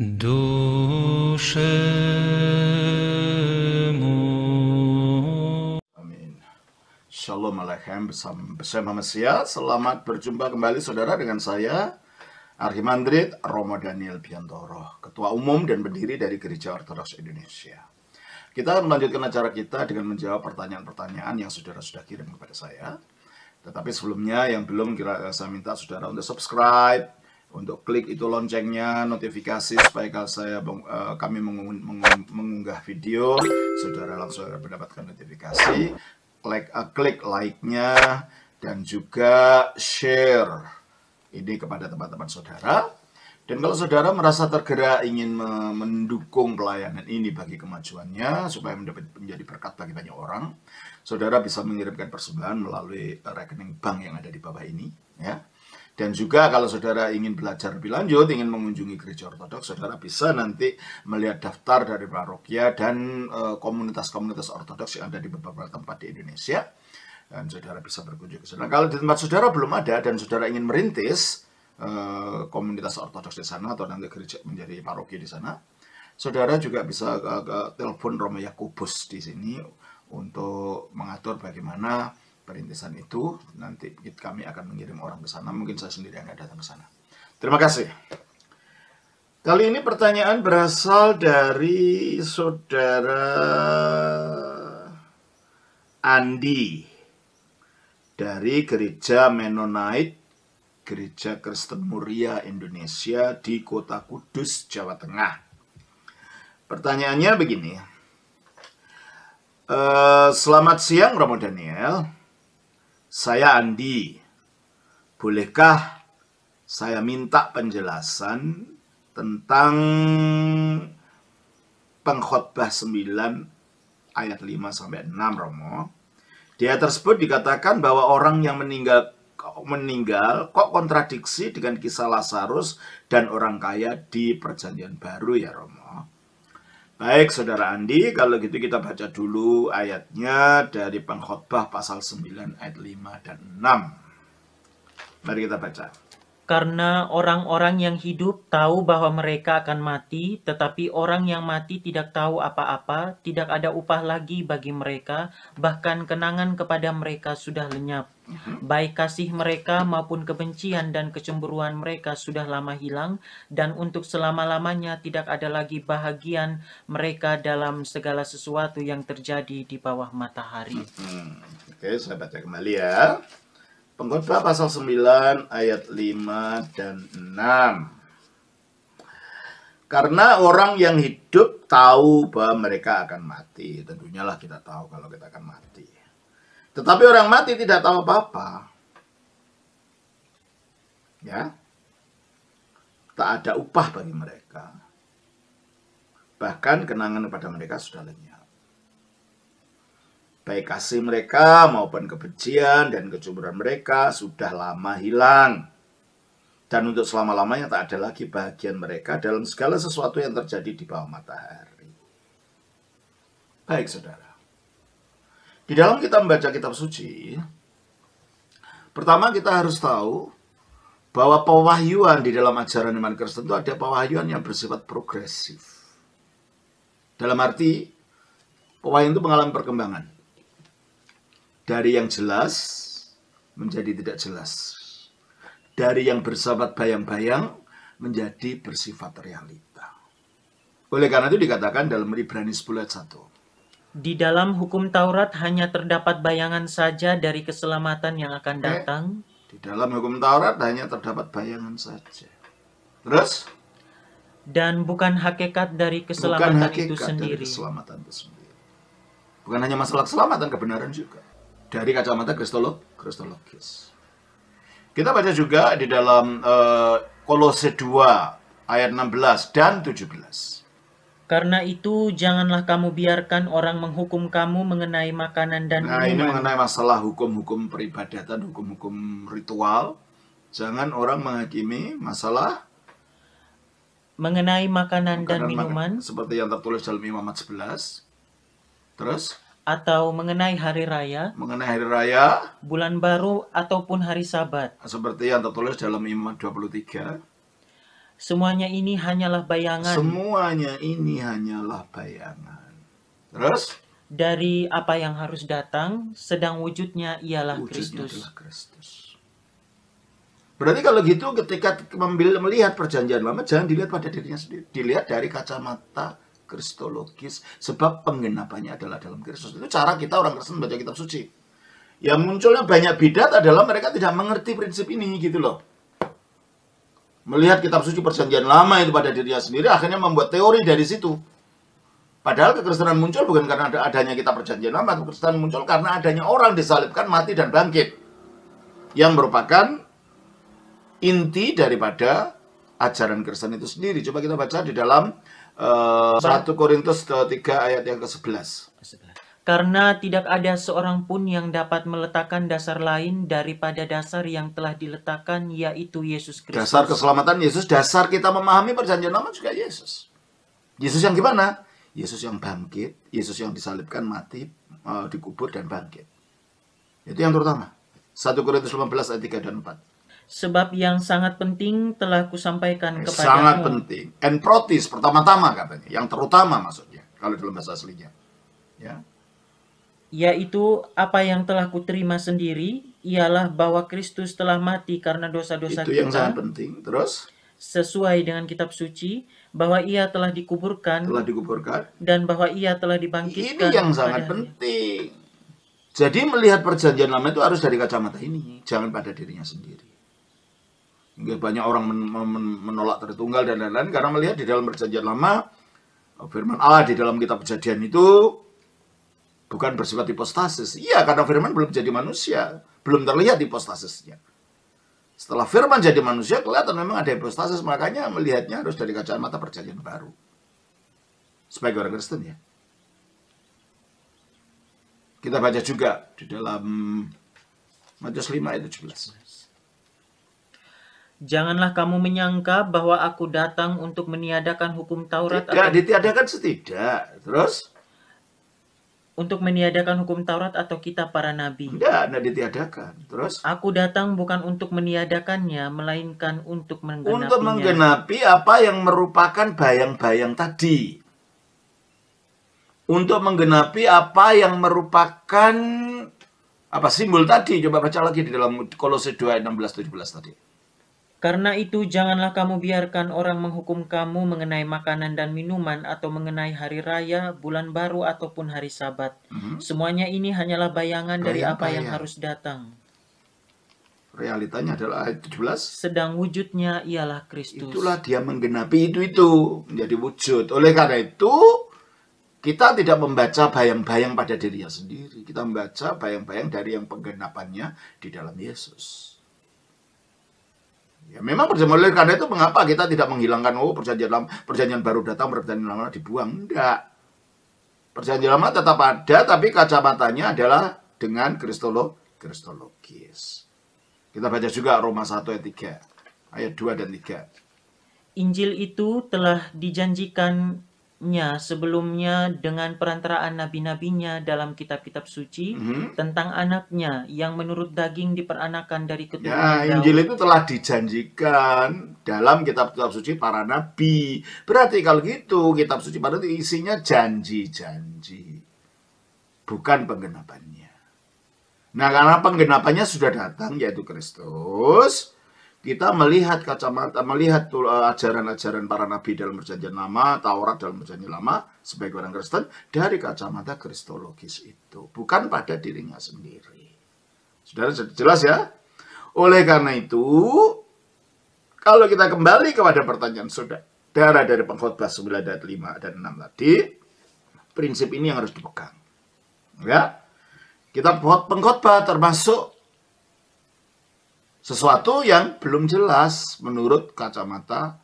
Amin. Shalom Aleichem bersama Mesia. Selamat berjumpa kembali saudara dengan saya Arhimandrit Romo Daniel Biantoro, Ketua Umum dan Pendiri dari Gereja Ortodoks Indonesia. Kita akan melanjutkan acara kita dengan menjawab pertanyaan-pertanyaan yang saudara sudah kirim kepada saya. Tetapi sebelumnya yang belum kira saya minta saudara untuk subscribe, untuk klik itu loncengnya notifikasi supaya kalau saya eh, kami mengunggah video saudara langsung akan mendapatkan notifikasi like uh, klik like-nya dan juga share ini kepada teman-teman saudara dan kalau saudara merasa tergerak ingin mendukung pelayanan ini bagi kemajuannya supaya mendapat menjadi berkat bagi banyak orang, saudara bisa mengirimkan persembahan melalui rekening bank yang ada di bawah ini, ya. Dan juga kalau saudara ingin belajar lebih lanjut, ingin mengunjungi gereja ortodoks, saudara bisa nanti melihat daftar dari parokia dan eh, komunitas-komunitas uh, ortodoks yang ada di beberapa tempat di Indonesia. Dan saudara bisa berkunjung ke sana. Kalau di tempat saudara belum ada dan saudara ingin merintis uh, komunitas ortodoks di sana atau nanti gereja menjadi paroki di sana, saudara juga bisa uh, telepon Roma Yakubus di sini untuk mengatur bagaimana perintisan itu nanti kami akan mengirim orang ke sana mungkin saya sendiri yang datang ke sana terima kasih kali ini pertanyaan berasal dari saudara Andi dari gereja Menonite Gereja Kristen Muria Indonesia di Kota Kudus, Jawa Tengah. Pertanyaannya begini, Uh, selamat siang Romo Daniel. Saya Andi. Bolehkah saya minta penjelasan tentang pengkhotbah 9 ayat 5 sampai 6 Romo? Dia tersebut dikatakan bahwa orang yang meninggal meninggal kok kontradiksi dengan kisah Lazarus dan orang kaya di perjanjian baru ya Romo. Baik Saudara Andi, kalau gitu kita baca dulu ayatnya dari pengkhotbah pasal 9 ayat 5 dan 6. Mari kita baca. Karena orang-orang yang hidup tahu bahwa mereka akan mati, tetapi orang yang mati tidak tahu apa-apa, tidak ada upah lagi bagi mereka, bahkan kenangan kepada mereka sudah lenyap Mhm. Baik kasih mereka maupun kebencian dan kecemburuan mereka sudah lama hilang, dan untuk selama-lamanya tidak ada lagi bahagian mereka dalam segala sesuatu yang terjadi di bawah matahari. Hmm. Oke, saya baca kembali ya. Pengkhotbah pasal 9 ayat 5 dan 6. Karena orang yang hidup tahu bahwa mereka akan mati. Tentunya lah kita tahu kalau kita akan mati. Tetapi orang mati tidak tahu apa-apa. Ya. Tak ada upah bagi mereka. Bahkan kenangan kepada mereka sudah lenyap. Baik kasih mereka maupun kebencian dan kecemburuan mereka sudah lama hilang. Dan untuk selama-lamanya tak ada lagi bagian mereka dalam segala sesuatu yang terjadi di bawah matahari. Baik saudara. Di dalam kita membaca kitab suci, pertama kita harus tahu bahwa pewahyuan di dalam ajaran iman Kristen itu ada pewahyuan yang bersifat progresif. Dalam arti, pewahyuan itu mengalami perkembangan. Dari yang jelas menjadi tidak jelas. Dari yang bersifat bayang-bayang menjadi bersifat realita. Oleh karena itu dikatakan dalam Ibrani 10 ayat 1 di dalam hukum Taurat hanya terdapat bayangan saja dari keselamatan yang akan eh, datang. Di dalam hukum Taurat hanya terdapat bayangan saja. Terus? Dan bukan hakikat dari keselamatan bukan hakikat itu sendiri. keselamatan itu sendiri. Bukan hanya masalah keselamatan, kebenaran juga. Dari kacamata kristolog, kristologis. Kita baca juga di dalam uh, Kolose 2 ayat 16 dan 17. Karena itu, janganlah kamu biarkan orang menghukum kamu mengenai makanan dan minuman. Nah, ini mengenai masalah hukum-hukum peribadatan, hukum-hukum ritual. Jangan orang menghakimi masalah mengenai makanan, makanan dan minuman. seperti yang tertulis dalam Imamat 11. Terus? Atau mengenai hari raya. Mengenai hari raya. Bulan baru ataupun hari sabat. Seperti yang tertulis dalam Imamat 23. Semuanya ini hanyalah bayangan. Semuanya ini hanyalah bayangan. Terus? Dari apa yang harus datang, sedang wujudnya ialah Kristus. Berarti kalau gitu ketika melihat perjanjian lama, jangan dilihat pada dirinya sendiri. Dilihat dari kacamata kristologis. Sebab penggenapannya adalah dalam Kristus. Itu cara kita orang Kristen baca kitab suci. Yang munculnya banyak bidat adalah mereka tidak mengerti prinsip ini gitu loh melihat kitab suci perjanjian lama itu pada dirinya sendiri akhirnya membuat teori dari situ. Padahal kekristenan muncul bukan karena ada adanya kitab perjanjian lama, kekristenan muncul karena adanya orang disalibkan mati dan bangkit. Yang merupakan inti daripada ajaran Kristen itu sendiri. Coba kita baca di dalam uh, eh, 1 Korintus 3 ayat yang ke-11 karena tidak ada seorang pun yang dapat meletakkan dasar lain daripada dasar yang telah diletakkan yaitu Yesus Kristus. Dasar keselamatan Yesus, dasar kita memahami perjanjian lama juga Yesus. Yesus yang gimana? Yesus yang bangkit, Yesus yang disalibkan, mati, e, dikubur dan bangkit. Itu yang terutama. 1 Korintus 15 ayat 3 dan 4 sebab yang sangat penting telah kusampaikan kepada sangat penting and protis pertama-tama katanya yang terutama maksudnya kalau dalam bahasa aslinya ya yaitu apa yang telah kuterima sendiri ialah bahwa Kristus telah mati karena dosa-dosa kita. Itu yang sangat penting. Terus? Sesuai dengan kitab suci, bahwa ia telah dikuburkan. Telah dikuburkan. Dan bahwa ia telah dibangkitkan. Ini yang sangat penting. Jadi melihat perjanjian lama itu harus dari kacamata ini. Jangan pada dirinya sendiri. Mungkin banyak orang men menolak tertunggal dan lain-lain karena melihat di dalam perjanjian lama oh, firman Allah di dalam kitab kejadian itu bukan bersifat hipostasis. Iya, karena firman belum jadi manusia, belum terlihat hipostasisnya. Setelah firman jadi manusia, kelihatan memang ada hipostasis, makanya melihatnya harus dari kacamata perjanjian baru. Sebagai orang Kristen ya. Kita baca juga di dalam Matius 5 ayat 17. Janganlah kamu menyangka bahwa aku datang untuk meniadakan hukum Taurat. Tidak, atau... ditiadakan setidak. Terus? untuk meniadakan hukum Taurat atau kitab para nabi. Tidak, tidak nah, ditiadakan. Terus? Aku datang bukan untuk meniadakannya, melainkan untuk menggenapinya. Untuk menggenapi apa yang merupakan bayang-bayang tadi. Untuk menggenapi apa yang merupakan apa simbol tadi. Coba baca lagi di dalam Kolose 2, 16, 17 tadi. Karena itu, janganlah kamu biarkan orang menghukum kamu mengenai makanan dan minuman, atau mengenai hari raya, bulan baru, ataupun hari Sabat. Mm-hmm. Semuanya ini hanyalah bayangan Bayang, dari apa bayang. yang ya. harus datang. Realitanya adalah ayat 17. Sedang wujudnya ialah Kristus. Itulah dia menggenapi itu-itu menjadi wujud. Oleh karena itu, kita tidak membaca bayang-bayang pada dirinya sendiri. Kita membaca bayang-bayang dari yang penggenapannya di dalam Yesus. Ya, memang perjanjian lama karena itu mengapa kita tidak menghilangkan oh perjanjian lama, perjanjian baru datang, perjanjian lama dibuang? Enggak. Perjanjian lama tetap ada, tapi kacamatanya adalah dengan kristolo, kristologis. Kita baca juga Roma 1 ayat 3, ayat 2 dan 3. Injil itu telah dijanjikan nya sebelumnya dengan perantaraan nabi-nabinya dalam kitab-kitab suci mm-hmm. tentang anaknya yang menurut daging diperanakan dari keturunan ya, Injil itu telah dijanjikan dalam kitab-kitab suci para nabi. Berarti kalau gitu kitab suci pada itu isinya janji-janji. Bukan penggenapannya. Nah, karena penggenapannya sudah datang yaitu Kristus, kita melihat kacamata melihat eh, ajaran-ajaran para nabi dalam perjanjian lama, Taurat dalam perjanjian lama sebagai orang Kristen dari kacamata kristologis itu, bukan pada dirinya sendiri. Saudara jelas ya? Oleh karena itu, kalau kita kembali kepada pertanyaan sudah saudara dari pengkhotbah 9 dan 5 dan 6 tadi, prinsip ini yang harus dipegang. Ya. Kita buat pengkhotbah termasuk sesuatu yang belum jelas menurut kacamata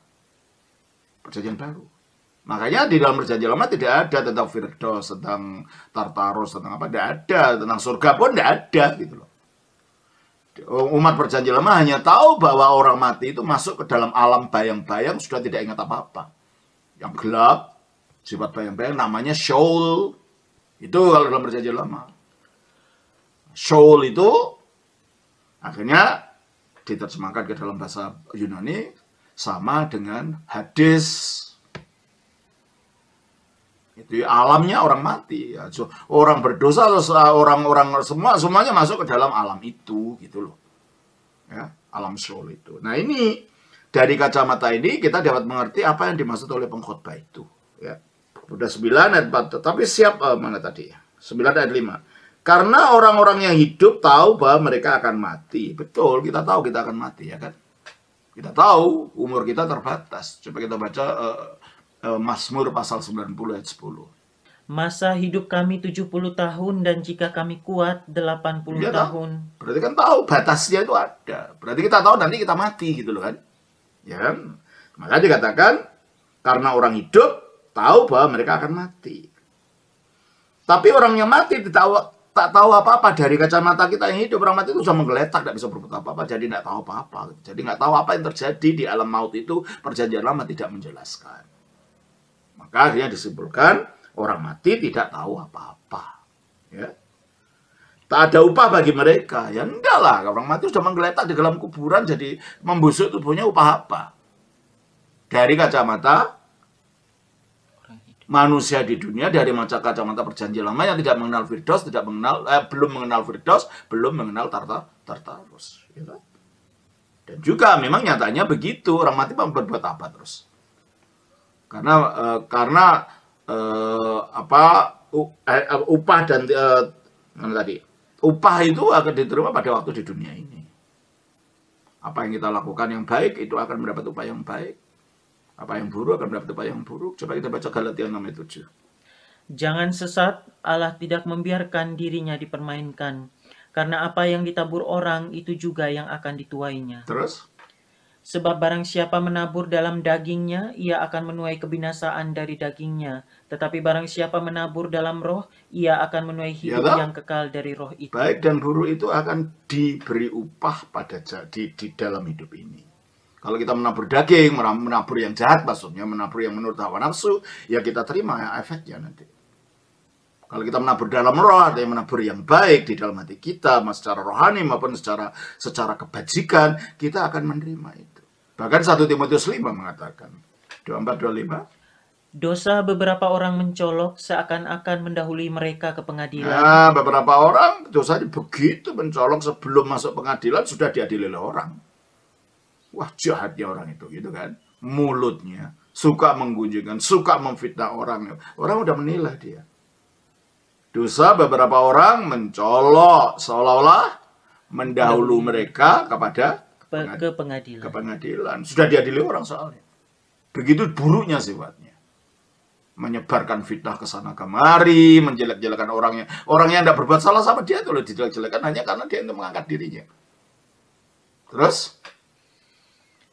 perjanjian baru. Makanya di dalam perjanjian lama tidak ada tentang Firdaus, tentang Tartarus, tentang apa, tidak ada. Tentang surga pun tidak ada gitu loh. Umat perjanjian lama hanya tahu bahwa orang mati itu masuk ke dalam alam bayang-bayang sudah tidak ingat apa-apa. Yang gelap, sifat bayang-bayang namanya Shoal. Itu kalau dalam perjanjian lama. Shoal itu akhirnya diterjemahkan ke dalam bahasa Yunani sama dengan hadis. Itu ya, alamnya orang mati, ya. orang berdosa, orang-orang ah, semua semuanya masuk ke dalam alam itu, gitu loh. Ya, alam soul itu. Nah ini dari kacamata ini kita dapat mengerti apa yang dimaksud oleh pengkhotbah itu. Ya. Udah 9 ayat 4, tapi siap uh, mana tadi ya? 9 ayat 5. Karena orang-orang yang hidup tahu bahwa mereka akan mati. Betul, kita tahu kita akan mati, ya kan? Kita tahu umur kita terbatas. Coba kita baca uh, uh, Mazmur pasal 90 ayat 10. Masa hidup kami 70 tahun dan jika kami kuat 80 ya, tahun. Tahu. Berarti kan tahu batasnya itu ada. Berarti kita tahu nanti kita mati gitu loh kan. Ya kan? Maka dikatakan karena orang hidup tahu bahwa mereka akan mati. Tapi orang yang mati tidak tak tahu apa-apa dari kacamata kita yang hidup orang mati itu sudah menggeletak tidak bisa berbuat apa-apa jadi tidak tahu apa-apa jadi nggak tahu apa yang terjadi di alam maut itu perjanjian lama tidak menjelaskan maka akhirnya disimpulkan orang mati tidak tahu apa-apa ya tak ada upah bagi mereka ya enggak lah orang mati sudah menggeletak di dalam kuburan jadi membusuk tubuhnya upah apa dari kacamata manusia di dunia dari macam kacamata perjanjian lama yang tidak mengenal Firdaus, tidak mengenal eh, belum mengenal Firdaus, belum mengenal tarta Tartarus. Ya kan? Dan juga memang nyatanya begitu orang mati berbuat apa terus? Karena eh, karena eh, apa uh, upah dan eh, tadi upah itu akan diterima pada waktu di dunia ini. Apa yang kita lakukan yang baik itu akan mendapat upah yang baik apa yang buruk akan mendapat apa yang buruk. Coba kita baca Galatia 6 ayat 7. Jangan sesat, Allah tidak membiarkan dirinya dipermainkan. Karena apa yang ditabur orang itu juga yang akan dituainya. Terus? Sebab barang siapa menabur dalam dagingnya, ia akan menuai kebinasaan dari dagingnya. Tetapi barang siapa menabur dalam roh, ia akan menuai hidup Yalah. yang kekal dari roh itu. Baik dan buruk itu akan diberi upah pada jadi di dalam hidup ini. Kalau kita menabur daging, menabur yang jahat maksudnya, menabur yang menurut hawa nafsu, ya kita terima efeknya nanti. Kalau kita menabur dalam roh, ada yang menabur yang baik di dalam hati kita, secara rohani maupun secara secara kebajikan, kita akan menerima itu. Bahkan satu Timotius 5 mengatakan, 2425, Dosa beberapa orang mencolok seakan-akan mendahului mereka ke pengadilan. Nah, beberapa orang dosanya begitu mencolok sebelum masuk pengadilan sudah diadili oleh orang. Wah jahatnya orang itu gitu kan. Mulutnya suka menggunjingkan, suka memfitnah orang. Orang udah menilai dia. Dosa beberapa orang mencolok seolah-olah mendahulu mereka kepada ke pengadilan. Ke pengadilan. Sudah diadili orang soalnya. Begitu buruknya sifatnya. Menyebarkan fitnah ke sana kemari, menjelek-jelekan orangnya. Orang yang tidak berbuat salah sama dia itu dijelek-jelekan hanya karena dia untuk mengangkat dirinya. Terus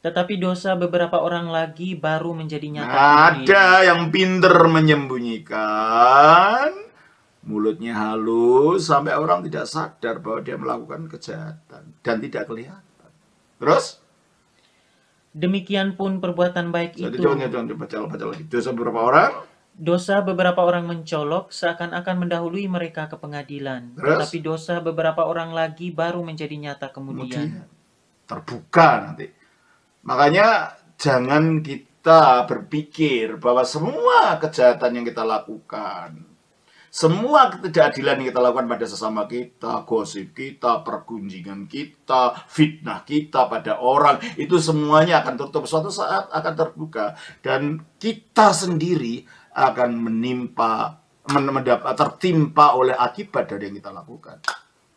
tetapi dosa beberapa orang lagi baru menjadi nyata. Ada yang pinter menyembunyikan. Mulutnya halus sampai orang tidak sadar bahwa dia melakukan kejahatan. Dan tidak kelihatan. Terus? Demikian pun perbuatan baik Jadi, itu. Jadi jangan baca, baca lagi. Dosa beberapa orang? Dosa beberapa orang mencolok seakan-akan mendahului mereka ke pengadilan. Terus? Tetapi dosa beberapa orang lagi baru menjadi nyata kemudian. kemudian terbuka nanti. Makanya jangan kita berpikir bahwa semua kejahatan yang kita lakukan, semua ketidakadilan yang kita lakukan pada sesama kita, gosip kita, pergunjingan kita, fitnah kita pada orang, itu semuanya akan tertutup Suatu saat akan terbuka. Dan kita sendiri akan menimpa, mendapat, tertimpa oleh akibat dari yang kita lakukan.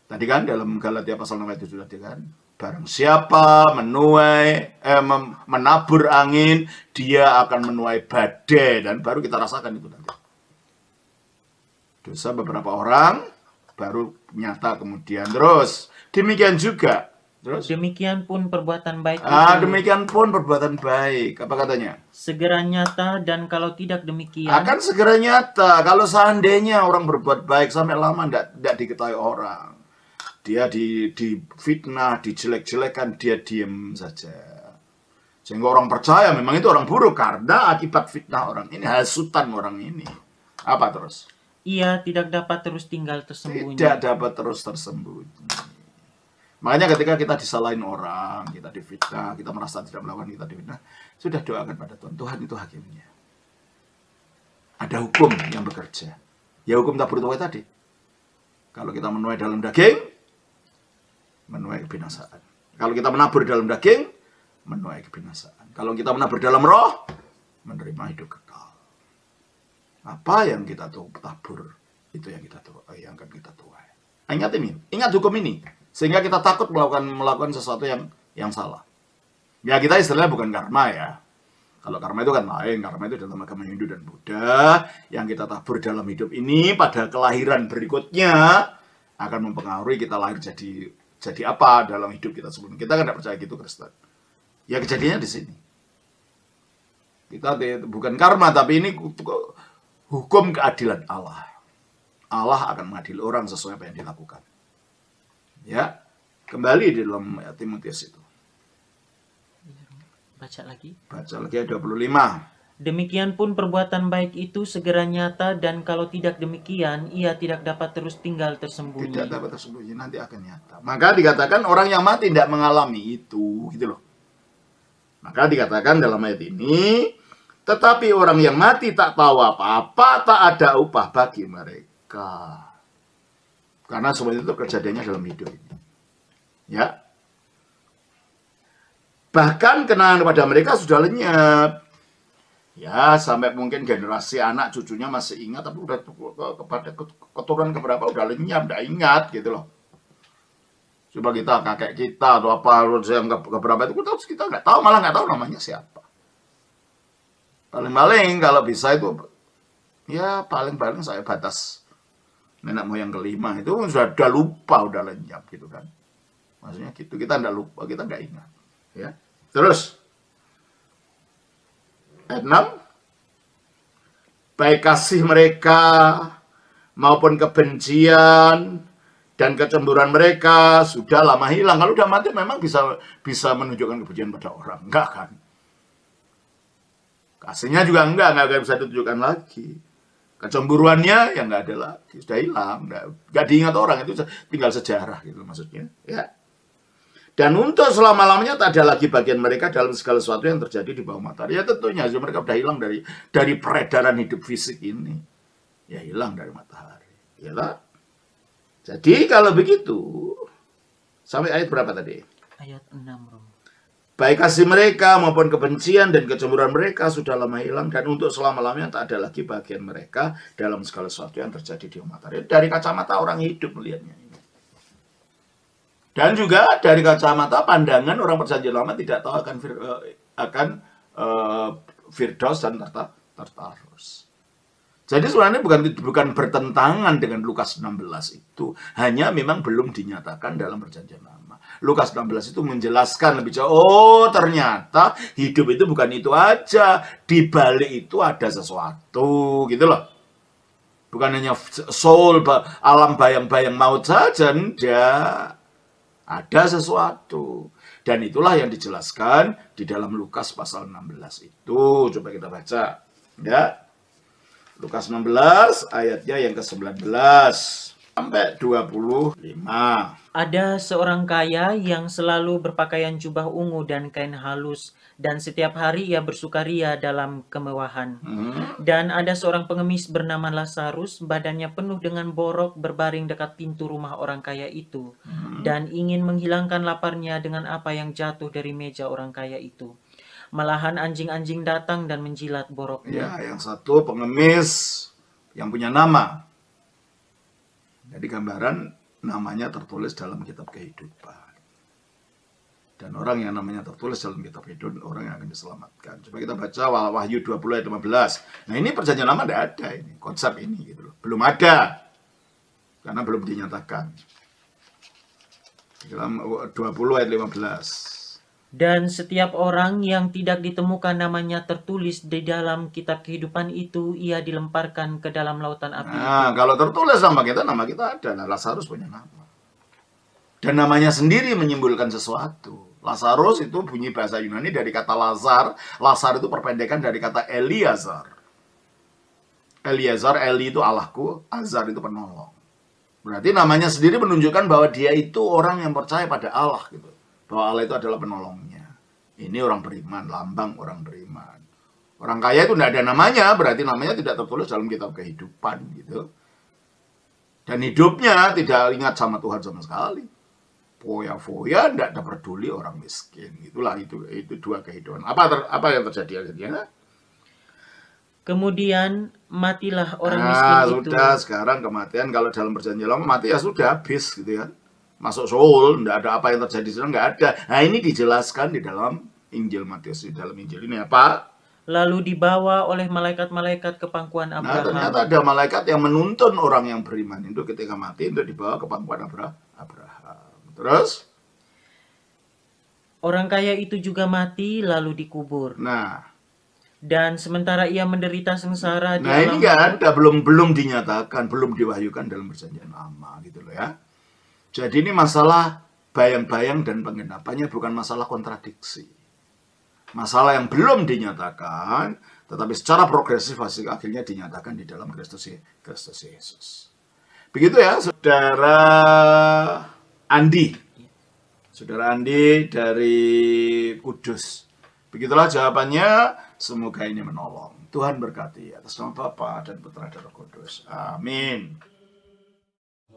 Tadi kan dalam Galatia pasal 6 itu sudah kan Barang siapa menuai, eh, menabur angin, dia akan menuai badai. Dan baru kita rasakan itu nanti. Dosa beberapa orang, baru nyata kemudian. Terus, demikian juga. Terus? Demikian pun perbuatan baik. Ah, itu, demikian pun perbuatan baik. Apa katanya? Segera nyata dan kalau tidak demikian. Akan segera nyata. Kalau seandainya orang berbuat baik sampai lama tidak diketahui orang dia di, di fitnah, dijelek-jelekan, dia diem saja. Sehingga orang percaya memang itu orang buruk karena akibat fitnah orang ini, hasutan orang ini. Apa terus? Ia tidak dapat terus tinggal tersembunyi. Tidak dapat terus tersembunyi. Makanya ketika kita disalahin orang, kita difitnah, kita merasa tidak melakukan, kita difitnah, sudah doakan pada Tuhan. Tuhan itu hakimnya. Ada hukum yang bekerja. Ya hukum tabur tadi. Kalau kita menuai dalam daging, menuai kebinasaan. Kalau kita menabur dalam daging, menuai kebinasaan. Kalau kita menabur dalam roh, menerima hidup kekal. Apa yang kita tabur, itu yang kita eh, yang akan kita tuai. Nah, ingat ini, ingat hukum ini, sehingga kita takut melakukan melakukan sesuatu yang yang salah. Ya kita istilahnya bukan karma ya. Kalau karma itu kan lain, karma itu dalam agama Hindu dan Buddha yang kita tabur dalam hidup ini pada kelahiran berikutnya akan mempengaruhi kita lahir jadi jadi apa dalam hidup kita sebelum kita kan tidak percaya gitu Kristen. Ya kejadiannya di sini. Kita bukan karma tapi ini hukum keadilan Allah. Allah akan mengadili orang sesuai apa yang dilakukan. Ya, kembali di dalam ya, Timotius itu. Baca lagi. Baca lagi 25. Demikian pun perbuatan baik itu segera nyata dan kalau tidak demikian ia tidak dapat terus tinggal tersembunyi. Tidak dapat tersembunyi nanti akan nyata. Maka dikatakan orang yang mati tidak mengalami itu gitu loh. Maka dikatakan dalam ayat ini tetapi orang yang mati tak tahu apa-apa tak ada upah bagi mereka. Karena semua itu kejadiannya dalam hidup ini. Ya. Bahkan kenangan kepada mereka sudah lenyap ya sampai mungkin generasi anak cucunya masih ingat tapi udah kepada keturunan keberapa udah lenyap udah ingat gitu loh coba kita kakek kita atau apa yang keberapa itu kita nggak tahu malah nggak tahu namanya siapa paling-paling kalau bisa itu ya paling-paling saya batas nenek moyang kelima itu sudah, sudah lupa udah lenyap gitu kan maksudnya gitu kita nggak lupa kita nggak ingat ya terus Baik kasih mereka maupun kebencian dan kecemburuan mereka sudah lama hilang. Kalau sudah mati memang bisa bisa menunjukkan kebencian pada orang. Enggak kan? Kasihnya juga enggak, enggak, bisa ditunjukkan lagi. Kecemburuannya ya enggak ada lagi, sudah hilang. Enggak, enggak diingat orang, itu tinggal sejarah gitu maksudnya. Ya. Dan untuk selama-lamanya tak ada lagi bagian mereka dalam segala sesuatu yang terjadi di bawah matahari. Ya tentunya mereka sudah hilang dari dari peredaran hidup fisik ini. Ya hilang dari matahari. Ya Jadi kalau begitu, sampai ayat berapa tadi? Ayat 6, Rom. Baik kasih mereka maupun kebencian dan kecemburuan mereka sudah lama hilang dan untuk selama-lamanya tak ada lagi bagian mereka dalam segala sesuatu yang terjadi di bawah matahari. Dari kacamata orang hidup melihatnya. Dan juga dari kacamata pandangan orang perjanjian lama tidak tahu akan eh, akan uh, Firdaus dan Tartarus. Jadi sebenarnya bukan bukan bertentangan dengan Lukas 16 itu, hanya memang belum dinyatakan dalam perjanjian lama. Lukas 16 itu menjelaskan lebih jauh, oh ternyata hidup itu bukan itu aja, di balik itu ada sesuatu gitu loh. Bukan hanya soul, alam bayang-bayang maut saja, enggak. Ada sesuatu. Dan itulah yang dijelaskan di dalam Lukas pasal 16 itu. Coba kita baca. Ya. Lukas 16 ayatnya yang ke-19 sampai 25. Ada seorang kaya yang selalu berpakaian jubah ungu dan kain halus dan setiap hari ia bersukaria dalam kemewahan. Hmm. Dan ada seorang pengemis bernama Lazarus, badannya penuh dengan borok berbaring dekat pintu rumah orang kaya itu hmm. dan ingin menghilangkan laparnya dengan apa yang jatuh dari meja orang kaya itu. Malahan anjing-anjing datang dan menjilat boroknya. Ya, yang satu pengemis yang punya nama jadi gambaran namanya tertulis dalam kitab kehidupan. Dan orang yang namanya tertulis dalam kitab kehidupan, orang yang akan diselamatkan. Coba kita baca Wahyu 20 ayat 15. Nah ini perjanjian lama tidak ada ini, konsep ini gitu loh. Belum ada. Karena belum dinyatakan. Dalam 20 ayat 15. Dan setiap orang yang tidak ditemukan namanya tertulis di dalam kitab kehidupan itu, ia dilemparkan ke dalam lautan api. Nah, kalau tertulis nama kita, nama kita ada. Nah, Lazarus punya nama. Dan namanya sendiri menyimpulkan sesuatu. Lazarus itu bunyi bahasa Yunani dari kata Lazar. Lazar itu perpendekan dari kata Eliazar. Eliazar, Eli itu Allahku, Azar itu penolong. Berarti namanya sendiri menunjukkan bahwa dia itu orang yang percaya pada Allah gitu bahwa Allah itu adalah penolongnya. Ini orang beriman, lambang orang beriman. Orang kaya itu tidak ada namanya, berarti namanya tidak tertulis dalam kitab kehidupan gitu. Dan hidupnya tidak ingat sama Tuhan sama sekali. Foya-foya tidak ada peduli orang miskin. Itulah itu itu dua kehidupan. Apa ter, apa yang terjadi akhirnya? Kemudian matilah orang nah, miskin sudah, itu. sudah sekarang kematian kalau dalam perjanjian lama mati ya sudah habis gitu kan. Ya masuk Seoul, tidak ada apa yang terjadi sana, nggak ada. Nah ini dijelaskan di dalam Injil Matius, di dalam Injil ini apa? Ya, lalu dibawa oleh malaikat-malaikat ke pangkuan nah, Abraham. Nah ternyata ada malaikat yang menuntun orang yang beriman itu ketika mati itu dibawa ke pangkuan Abraham. Terus? Orang kaya itu juga mati lalu dikubur. Nah, dan sementara ia menderita sengsara nah, di Nah, ini nggak ada belum belum dinyatakan, belum diwahyukan dalam perjanjian lama gitu loh ya. Jadi ini masalah bayang-bayang dan penggenapannya bukan masalah kontradiksi. Masalah yang belum dinyatakan, tetapi secara progresif hasil akhirnya dinyatakan di dalam Kristus Kristus Yesus. Begitu ya, saudara Andi. Saudara Andi dari Kudus. Begitulah jawabannya, semoga ini menolong. Tuhan berkati atas nama Bapa dan Putra dan Roh Kudus. Amin.